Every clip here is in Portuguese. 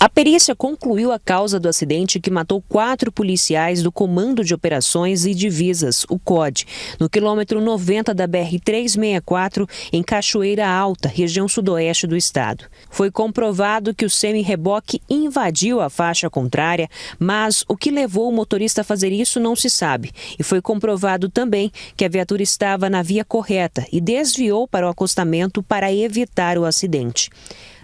A perícia concluiu a causa do acidente que matou quatro policiais do Comando de Operações e Divisas, o COD, no quilômetro 90 da BR-364, em Cachoeira Alta, região sudoeste do estado. Foi comprovado que o semi-reboque invadiu a faixa contrária, mas o que levou o motorista a fazer isso não se sabe. E foi comprovado também que a viatura estava na via correta e desviou para o acostamento para evitar o acidente.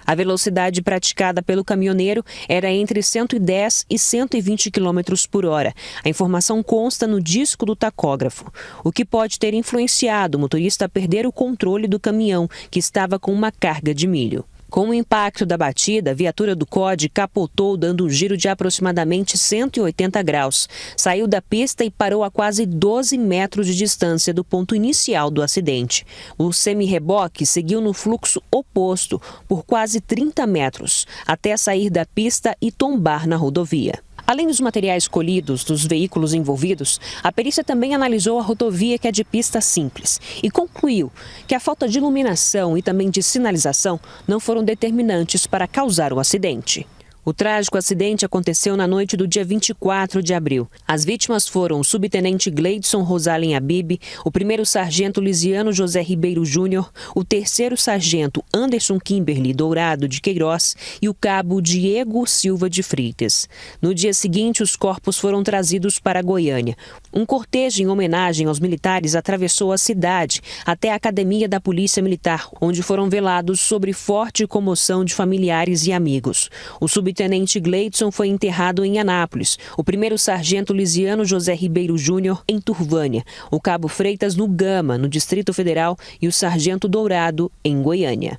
A velocidade praticada pelo caminhoneiro era entre 110 e 120 km por hora. A informação consta no disco do tacógrafo, o que pode ter influenciado o motorista a perder o controle do caminhão, que estava com uma carga de milho. Com o impacto da batida, a viatura do COD capotou dando um giro de aproximadamente 180 graus. Saiu da pista e parou a quase 12 metros de distância do ponto inicial do acidente. O semi-reboque seguiu no fluxo oposto por quase 30 metros, até sair da pista e tombar na rodovia. Além dos materiais colhidos dos veículos envolvidos, a perícia também analisou a rodovia que é de pista simples e concluiu que a falta de iluminação e também de sinalização não foram determinantes para causar o acidente. O trágico acidente aconteceu na noite do dia 24 de abril. As vítimas foram o subtenente Gleidson Rosalem Abib, o primeiro sargento Lisiano José Ribeiro Júnior, o terceiro sargento Anderson Kimberly Dourado de Queiroz e o cabo Diego Silva de Freitas. No dia seguinte, os corpos foram trazidos para Goiânia. Um cortejo em homenagem aos militares atravessou a cidade até a Academia da Polícia Militar, onde foram velados sobre forte comoção de familiares e amigos. O sub tenente Gleidson foi enterrado em Anápolis, o primeiro sargento Lisiano José Ribeiro Júnior em Turvânia, o cabo Freitas no Gama, no Distrito Federal, e o sargento Dourado em Goiânia.